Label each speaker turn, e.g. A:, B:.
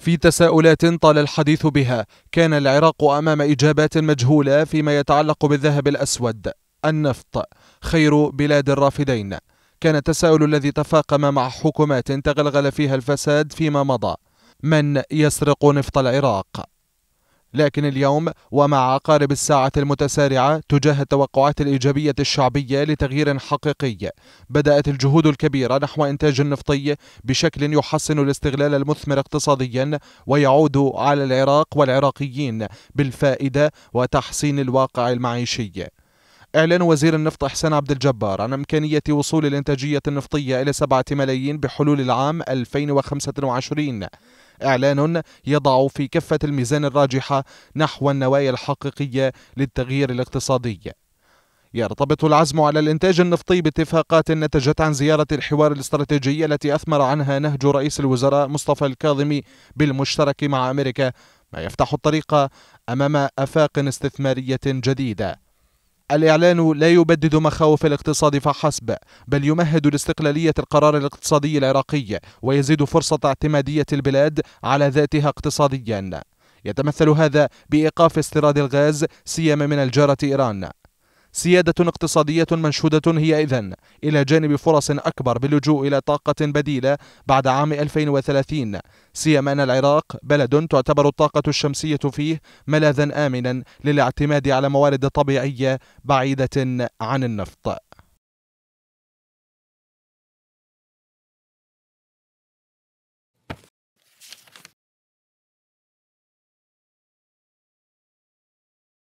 A: في تساؤلات طال الحديث بها كان العراق أمام إجابات مجهولة فيما يتعلق بالذهب الأسود النفط خير بلاد الرافدين كان التساؤل الذي تفاقم مع حكومات تغلغل فيها الفساد فيما مضى من يسرق نفط العراق لكن اليوم ومع عقارب الساعة المتسارعة تجاه التوقعات الإيجابية الشعبية لتغيير حقيقي بدأت الجهود الكبيرة نحو إنتاج النفطي بشكل يحسن الاستغلال المثمر اقتصاديا ويعود على العراق والعراقيين بالفائدة وتحسين الواقع المعيشي اعلان وزير النفط احسان عبد الجبار عن امكانيه وصول الانتاجيه النفطيه الى 7 ملايين بحلول العام 2025 إعلان يضع في كفة الميزان الراجحة نحو النوايا الحقيقية للتغيير الاقتصادي يرتبط العزم على الإنتاج النفطي باتفاقات نتجت عن زيارة الحوار الاستراتيجي التي أثمر عنها نهج رئيس الوزراء مصطفى الكاظمي بالمشترك مع أمريكا ما يفتح الطريق أمام أفاق استثمارية جديدة الإعلان لا يبدد مخاوف الاقتصاد فحسب بل يمهد لاستقلالية القرار الاقتصادي العراقي ويزيد فرصة اعتمادية البلاد على ذاتها اقتصاديا يتمثل هذا بإيقاف استيراد الغاز سيما من الجارة إيران سيادة اقتصادية منشودة هي إذن إلى جانب فرص أكبر باللجوء إلى طاقة بديلة بعد عام 2030 سيما أن العراق بلد تعتبر الطاقة الشمسية فيه ملاذا آمنا للاعتماد على موارد طبيعية بعيدة عن النفط